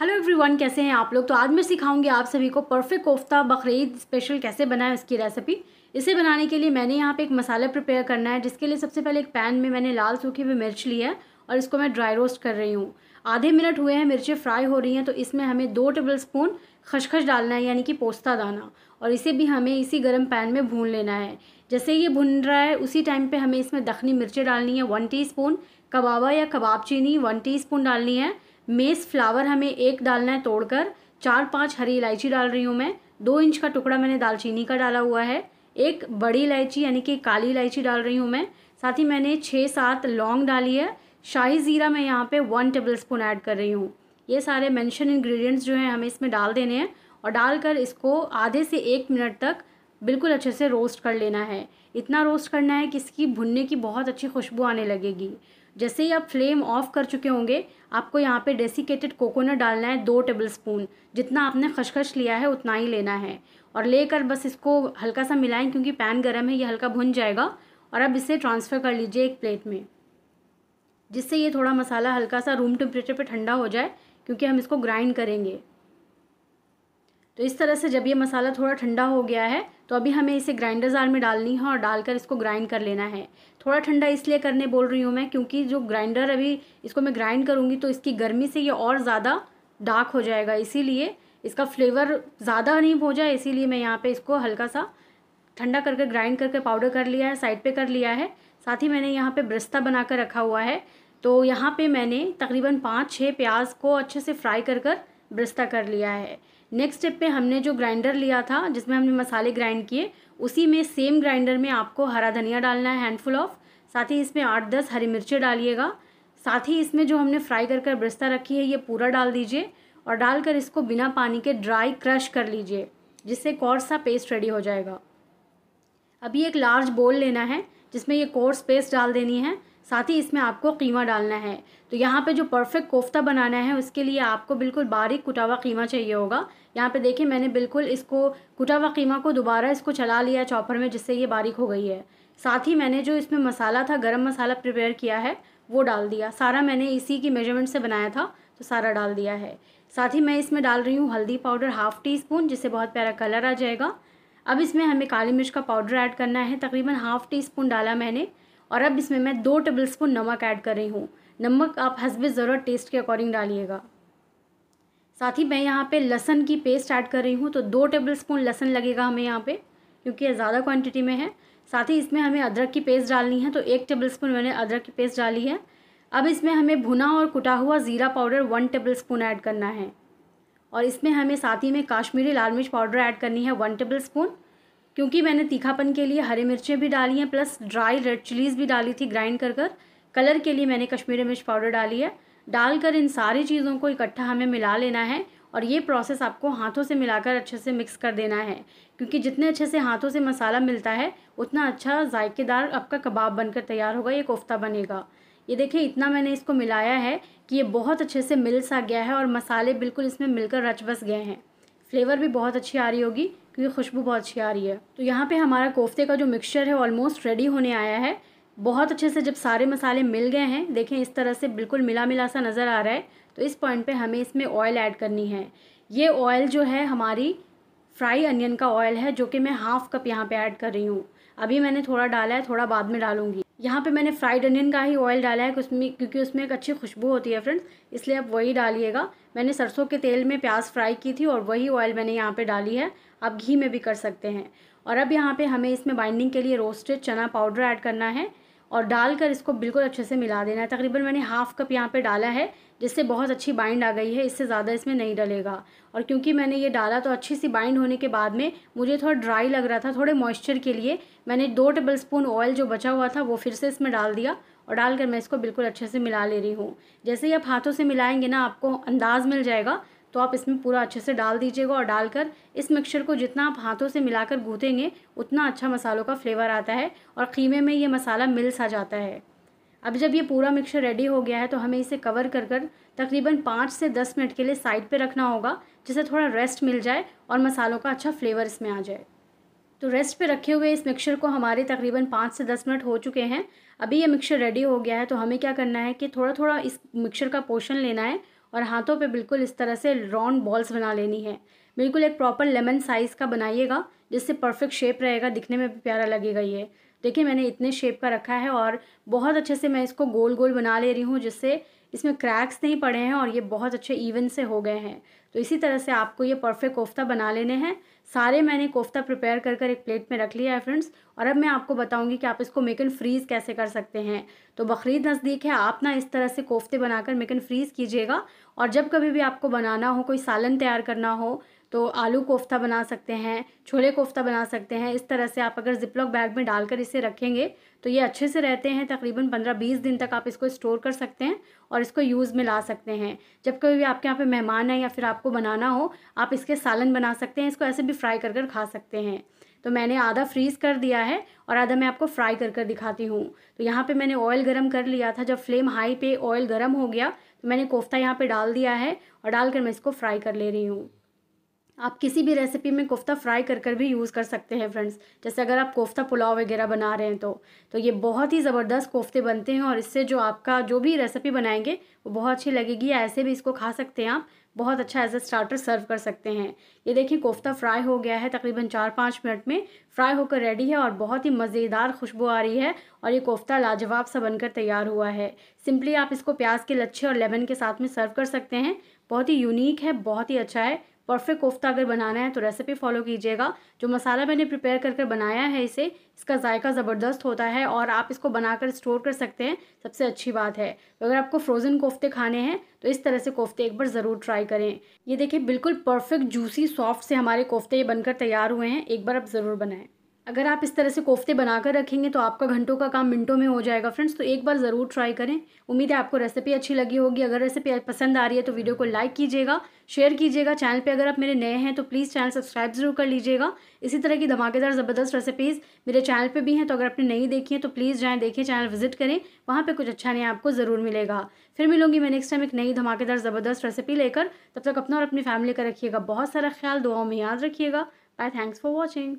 hello everyone कैसे हैं आप लोग तो आज मैं सिखाऊंगी आप सभी को परफेक्ट कोफ्ता बकरीद स्पेशल कैसे बनाए इसकी रेसिपी इसे बनाने के लिए मैंने यहाँ पे एक मसाला प्रिपेयर करना है जिसके लिए सबसे पहले एक पैन में मैंने लाल सूखी हुई मिर्च ली है और इसको मैं ड्राई रोस्ट कर रही हूँ आधे मिनट हुए हैं मिर्चें फ्राई हो रही हैं तो इसमें हमें दो टेबल स्पून खशखश डालना है यानी कि पोस्ता दाना और इसे भी हमें इसी गर्म पैन में भून लेना है जैसे ये भुन रहा है उसी टाइम पर हमें इसमें दखनी मिर्चें डालनी है वन टी कबाबा या कबाब चीनी वन टी डालनी है मेस फ्लावर हमें एक डालना है तोड़कर चार पांच हरी इलायची डाल रही हूँ मैं दो इंच का टुकड़ा मैंने दालचीनी का डाला हुआ है एक बड़ी इलायची यानी कि काली इलायची डाल रही हूँ मैं साथ ही मैंने छः सात लौंग डाली है शाही ज़ीरा मैं यहाँ पे वन टेबल स्पून ऐड कर रही हूँ ये सारे मैंशन इन्ग्रीडियंट्स जो हैं हमें इसमें डाल देने हैं और डालकर इसको आधे से एक मिनट तक बिल्कुल अच्छे से रोस्ट कर लेना है इतना रोस्ट करना है कि इसकी भुनने की बहुत अच्छी खुशबू आने लगेगी जैसे ही आप फ्लेम ऑफ कर चुके होंगे आपको यहाँ पे डेसिकेटेड कोकोनट डालना है दो टेबल स्पून जितना आपने खशखश लिया है उतना ही लेना है और लेकर बस इसको हल्का सा मिलाएं क्योंकि पैन गर्म है ये हल्का भुन जाएगा और अब इसे ट्रांसफ़र कर लीजिए एक प्लेट में जिससे ये थोड़ा मसाला हल्का सा रूम टेम्परेचर पर ठंडा हो जाए क्योंकि हम इसको ग्राइंड करेंगे तो इस तरह से जब ये मसाला थोड़ा ठंडा हो गया है तो अभी हमें इसे ग्राइंडर जार में डालनी है और डालकर इसको ग्राइंड कर लेना है थोड़ा ठंडा इसलिए करने बोल रही हूँ मैं क्योंकि जो ग्राइंडर अभी इसको मैं ग्राइंड करूँगी तो इसकी गर्मी से ये और ज़्यादा डार्क हो जाएगा इसीलिए इसका फ्लेवर ज़्यादा नहीं हो जाए इसीलिए मैं यहाँ पे इसको हल्का सा ठंडा करके ग्राइंड करके पाउडर कर लिया है साइड पे कर लिया है साथ ही मैंने यहाँ पे ब्रस्ता बना कर रखा हुआ है तो यहाँ पे मैंने तकरीबन पाँच छः प्याज को अच्छे से फ्राई कर कर ब्रस्ता कर लिया है नेक्स्ट स्टेप पे हमने जो ग्राइंडर लिया था जिसमें हमने मसाले ग्राइंड किए उसी में सेम ग्राइंडर में आपको हरा धनिया डालना है हैंडफुल ऑफ साथ ही इसमें आठ दस हरी मिर्चें डालिएगा साथ ही इसमें जो हमने फ्राई कर कर ब्रिस्ता रखी है ये पूरा डाल दीजिए और डालकर इसको बिना पानी के ड्राई क्रश कर लीजिए जिससे कोर्स सा पेस्ट रेडी हो जाएगा अभी एक लार्ज बोल लेना है जिसमें ये कोर्स पेस्ट डाल देनी है साथ ही इसमें आपको कीमा डालना है तो यहाँ पे जो परफेक्ट कोफ्ता बनाना है उसके लिए आपको बिल्कुल बारीक हुआ कीमा चाहिए होगा यहाँ पे देखिए मैंने बिल्कुल इसको हुआ कीमा को दोबारा इसको चला लिया चॉपर में जिससे ये बारीक हो गई है साथ ही मैंने जो इसमें मसाला था गर्म मसाला प्रिपेयर किया है वो डाल दिया सारा मैंने इसी की मेजरमेंट से बनाया था तो सारा डाल दिया है साथ ही मैं इसमें डाल रही हूँ हल्दी पाउडर हाफ़ टी स्पून जिससे बहुत प्यारा कलर आ जाएगा अब इसमें हमें काली मिर्च का पाउडर ऐड करना है तकरीबन हाफ़ टी स्पून डाला मैंने और अब इसमें मैं दो टेबल स्पून नमक ऐड कर रही हूँ नमक आप हंसब ज़रूरत टेस्ट के अकॉर्डिंग डालिएगा साथ ही मैं यहाँ पे लहसन की पेस्ट ऐड कर रही हूँ तो दो टेबल स्पून लहसन लगेगा हमें यहाँ पे क्योंकि ज़्यादा क्वांटिटी में है साथ ही इसमें हमें अदरक की पेस्ट डालनी है तो एक टेबल स्पून मैंने अदरक की पेस्ट डाली है अब इसमें हमें भुना और कुटा हुआ ज़ीरा powder one tablespoon add करना है और इसमें हमें साथ ही में काश्मीरी लाल मिर्च पाउडर ऐड करनी है वन टेबल स्पून क्योंकि मैंने तीखापन के लिए हरी मिर्चें भी डाली हैं प्लस ड्राई रेड चिलीज़ भी डाली थी ग्राइंड कर कर कलर के लिए मैंने कश्मीरी मिर्च पाउडर डाली है डालकर इन सारी चीज़ों को इकट्ठा हमें मिला लेना है और ये प्रोसेस आपको हाथों से मिलाकर अच्छे से मिक्स कर देना है क्योंकि जितने अच्छे से हाथों से मसाला मिलता है उतना अच्छा जायकेदार आपका कबाब बनकर तैयार होगा ये कोफ्ता बनेगा ये देखिए इतना मैंने इसको मिलाया है कि ये बहुत अच्छे से मिल सा गया है और मसाले बिल्कुल इसमें मिलकर रच बस गए हैं फ्लेवर भी बहुत अच्छी आ रही होगी क्योंकि खुशबू बहुत अच्छी आ रही है तो यहाँ पे हमारा कोफ्ते का जो मिक्सचर है ऑलमोस्ट रेडी होने आया है बहुत अच्छे से जब सारे मसाले मिल गए हैं देखें इस तरह से बिल्कुल मिला मिला सा नज़र आ रहा है तो इस पॉइंट पे हमें इसमें ऑयल ऐड करनी है ये ऑयल जो है हमारी फ्राई अनियन का ऑयल है जो कि मैं हाफ़ कप यहाँ पर ऐड कर रही हूँ अभी मैंने थोड़ा डाला है थोड़ा बाद में डालूंगी यहाँ पे मैंने फ्राइड अनियन का ही ऑयल डाला है उसमें क्योंकि उसमें एक अच्छी खुशबू होती है फ्रेंड्स इसलिए आप वही डालिएगा मैंने सरसों के तेल में प्याज फ्राई की थी और वही ऑयल मैंने यहाँ पे डाली है आप घी में भी कर सकते हैं और अब यहाँ पे हमें इसमें बाइंडिंग के लिए रोस्टेड चना पाउडर ऐड करना है और डालकर इसको बिल्कुल अच्छे से मिला देना है तकरीबन मैंने हाफ़ कप यहाँ पे डाला है जिससे बहुत अच्छी बाइंड आ गई है इससे ज़्यादा इसमें नहीं डलेगा और क्योंकि मैंने ये डाला तो अच्छी सी बाइंड होने के बाद में मुझे थोड़ा ड्राई लग रहा था थोड़े मॉइस्चर के लिए मैंने दो टेबल स्पून ऑयल जो बचा हुआ था वो फिर से इसमें डाल दिया और डालकर मैं इसको बिल्कुल अच्छे से मिला ले रही हूँ जैसे ही आप हाथों से मिलाएंगे ना आपको अंदाज़ मिल जाएगा तो आप इसमें पूरा अच्छे से डाल दीजिएगा और डालकर इस मिक्सचर को जितना आप हाथों से मिलाकर गूँथेंगे उतना अच्छा मसालों का फ्लेवर आता है और खीमे में ये मसाला मिल सा जाता है अब जब ये पूरा मिक्सचर रेडी हो गया है तो हमें इसे कवर कर कर तकरीबन पाँच से दस मिनट के लिए साइड पर रखना होगा जिससे थोड़ा रेस्ट मिल जाए और मसालों का अच्छा फ्लेवर इसमें आ जाए तो रेस्ट पे रखे हुए इस मिक्सचर को हमारे तकरीबन पाँच से दस मिनट हो चुके हैं अभी ये मिक्सचर रेडी हो गया है तो हमें क्या करना है कि थोड़ा थोड़ा इस मिक्सचर का पोर्शन लेना है और हाथों पे बिल्कुल इस तरह से राउंड बॉल्स बना लेनी है बिल्कुल एक प्रॉपर लेमन साइज़ का बनाइएगा जिससे परफेक्ट शेप रहेगा दिखने में भी प्यारा लगेगा ये देखिए मैंने इतने शेप का रखा है और बहुत अच्छे से मैं इसको गोल गोल बना ले रही हूँ जिससे इसमें क्रैक्स नहीं पड़े हैं और ये बहुत अच्छे इवन से हो गए हैं तो इसी तरह से आपको ये परफेक्ट कोफ्ता बना लेने हैं सारे मैंने कोफ्ता प्रिपेयर कर कर एक प्लेट में रख लिया है फ्रेंड्स और अब मैं आपको बताऊंगी कि आप इसको मेक एंड फ्रीज़ कैसे कर सकते हैं तो बकरीद नज़दीक है आप ना इस तरह से कोफ्ते बनाकर मेक एंड फ्रीज़ कीजिएगा और जब कभी भी आपको बनाना हो कोई सालन तैयार करना हो तो आलू कोफ्ता बना सकते हैं छोले कोफ्ता बना सकते हैं इस तरह से आप अगर जिपलॉक बैग में डालकर इसे रखेंगे तो ये अच्छे से रहते हैं तकरीबन पंद्रह बीस दिन तक आप इसको स्टोर कर सकते हैं और इसको यूज़ में ला सकते हैं जब कोई भी आपके यहाँ पे मेहमान है या फिर आपको बनाना हो आप इसके सालन बना सकते हैं इसको ऐसे भी फ्राई कर कर खा सकते हैं तो मैंने आधा फ्रीज़ कर दिया है और आधा मैं आपको फ्राई कर कर दिखाती हूँ तो यहाँ पे मैंने ऑयल गरम कर लिया था जब फ्लेम हाई पे ऑयल गरम हो गया तो मैंने कोफ्ता यहाँ पे डाल दिया है और डालकर मैं इसको फ्राई कर ले रही हूँ आप किसी भी रेसिपी में कोफ्ता फ्राई कर कर भी यूज़ कर सकते हैं फ्रेंड्स जैसे अगर आप कोफ्ता पुलाव वगैरह बना रहे हैं तो तो ये बहुत ही ज़बरदस्त कोफ्ते बनते हैं और इससे जो आपका जो भी रेसिपी बनाएंगे वो बहुत अच्छी लगेगी ऐसे भी इसको खा सकते हैं आप बहुत अच्छा एज ए स्टार्टर सर्व कर सकते हैं ये देखिए कोफ्ता फ्राई हो गया है तकरीबन चार पाँच मिनट में फ्राई होकर रेडी है और बहुत ही मज़ेदार खुशबू आ रही है और ये कोफ्ता लाजवाब सा बनकर तैयार हुआ है सिंपली आप इसको प्याज के लच्छे और लेमन के साथ में सर्व कर सकते हैं बहुत ही यूनिक है बहुत ही अच्छा है परफेक्ट कोफ्ता अगर बनाना है तो रेसिपी फॉलो कीजिएगा जो मसाला मैंने प्रिपेयर करके बनाया है इसे इसका जायका ज़बरदस्त होता है और आप इसको बनाकर स्टोर कर सकते हैं सबसे अच्छी बात है तो अगर आपको फ्रोज़न कोफ्ते खाने हैं तो इस तरह से कोफ्ते एक बार ज़रूर ट्राई करें ये देखिए बिल्कुल परफेक्ट जूसी सॉफ्ट से हमारे कोफ्ते बनकर तैयार हुए हैं एक बार आप ज़रूर बनाएँ अगर आप इस तरह से कोफ्ते बनाकर रखेंगे तो आपका घंटों का काम मिनटों में हो जाएगा फ्रेंड्स तो एक बार ज़रूर ट्राई करें उम्मीद है आपको रेसिपी अच्छी लगी होगी अगर रेसिपी पसंद आ रही है तो वीडियो को लाइक कीजिएगा शेयर कीजिएगा चैनल पे अगर आप मेरे नए हैं तो प्लीज़ चैनल सब्सक्राइब जरूर कर लीजिएगा इसी तरह की धमाकेदार ज़बरदस्त रेसिपीज़ मेरे चैनल पर भी हैं तो अगर आपने नहीं देखी है तो प्लीज़ जाएँ देखें चैनल विजिट करें वहाँ पर कुछ अच्छा नया आपको ज़रूर मिलेगा फिर मिलूंगी मैं नेक्स्ट टाइम एक नई धमाकेदार ज़बरदस्त रेसिपी लेकर तब तक अपना और अपनी फैमिली का रखिएगा बहुत सारा ख्याल दुआओं में याद रखिएगा बाय थैंक्स फॉर वॉचिंग